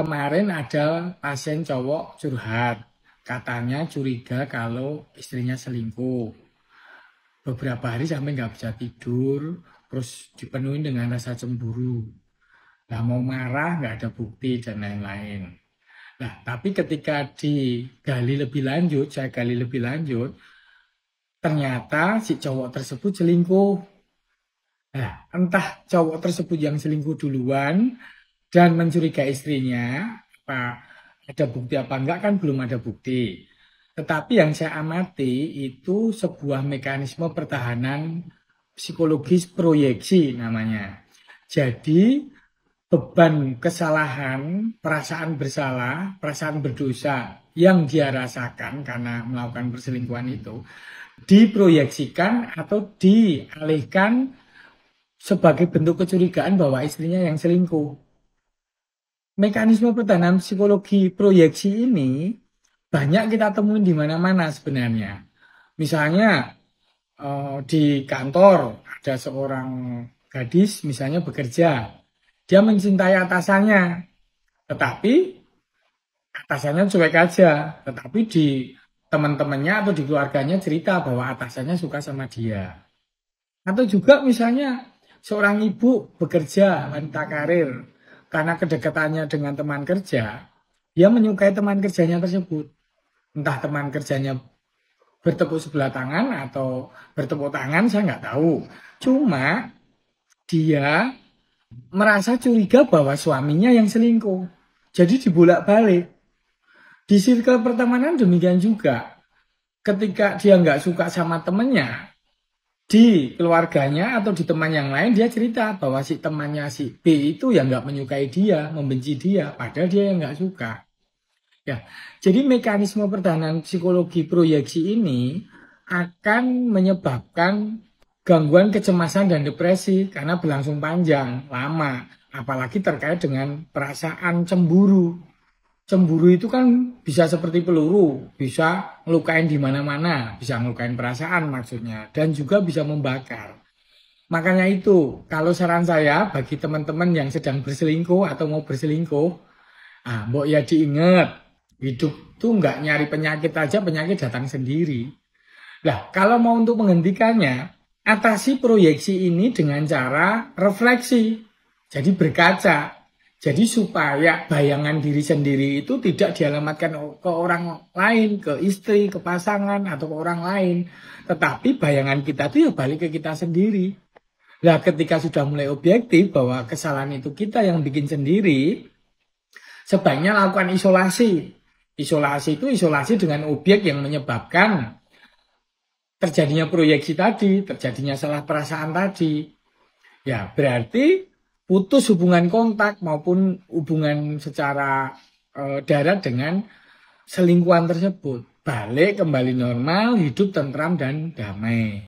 kemarin ada pasien cowok curhat. Katanya curiga kalau istrinya selingkuh. Beberapa hari sampai nggak bisa tidur, terus dipenuhi dengan rasa cemburu. Nah mau marah nggak ada bukti dan lain-lain. Nah tapi ketika digali lebih lanjut, saya gali lebih lanjut, ternyata si cowok tersebut selingkuh. Nah, entah cowok tersebut yang selingkuh duluan dan mencurigai istrinya, apa ada bukti apa enggak kan belum ada bukti. Tetapi yang saya amati itu sebuah mekanisme pertahanan psikologis proyeksi namanya. Jadi beban kesalahan, perasaan bersalah, perasaan berdosa yang dia rasakan karena melakukan perselingkuhan itu diproyeksikan atau dialihkan sebagai bentuk kecurigaan bahwa istrinya yang selingkuh mekanisme pertahanan psikologi proyeksi ini banyak kita temuin di mana-mana sebenarnya. Misalnya eh, di kantor ada seorang gadis misalnya bekerja, dia mencintai atasannya, tetapi atasannya cuek aja, tetapi di teman-temannya atau di keluarganya cerita bahwa atasannya suka sama dia. Atau juga misalnya seorang ibu bekerja wanita karir, karena kedekatannya dengan teman kerja, dia menyukai teman kerjanya tersebut. Entah teman kerjanya bertepuk sebelah tangan atau bertepuk tangan, saya nggak tahu. Cuma dia merasa curiga bahwa suaminya yang selingkuh. Jadi dibolak-balik. Di circle pertemanan demikian juga. Ketika dia nggak suka sama temennya, di keluarganya atau di teman yang lain dia cerita bahwa si temannya si B itu yang nggak menyukai dia, membenci dia, padahal dia yang nggak suka. Ya, jadi mekanisme pertahanan psikologi proyeksi ini akan menyebabkan gangguan kecemasan dan depresi karena berlangsung panjang, lama, apalagi terkait dengan perasaan cemburu cemburu itu kan bisa seperti peluru, bisa ngelukain di mana-mana, bisa ngelukain perasaan maksudnya, dan juga bisa membakar. Makanya itu, kalau saran saya bagi teman-teman yang sedang berselingkuh atau mau berselingkuh, ah, mbok ya diingat, hidup tuh nggak nyari penyakit aja, penyakit datang sendiri. Nah, kalau mau untuk menghentikannya, atasi proyeksi ini dengan cara refleksi. Jadi berkaca, jadi supaya bayangan diri sendiri itu tidak dialamatkan ke orang lain, ke istri, ke pasangan, atau ke orang lain. Tetapi bayangan kita itu ya balik ke kita sendiri. Nah ketika sudah mulai objektif bahwa kesalahan itu kita yang bikin sendiri, sebaiknya lakukan isolasi. Isolasi itu isolasi dengan objek yang menyebabkan terjadinya proyeksi tadi, terjadinya salah perasaan tadi. Ya berarti putus hubungan kontak maupun hubungan secara e, darat dengan selingkuhan tersebut. Balik kembali normal, hidup tentram dan damai.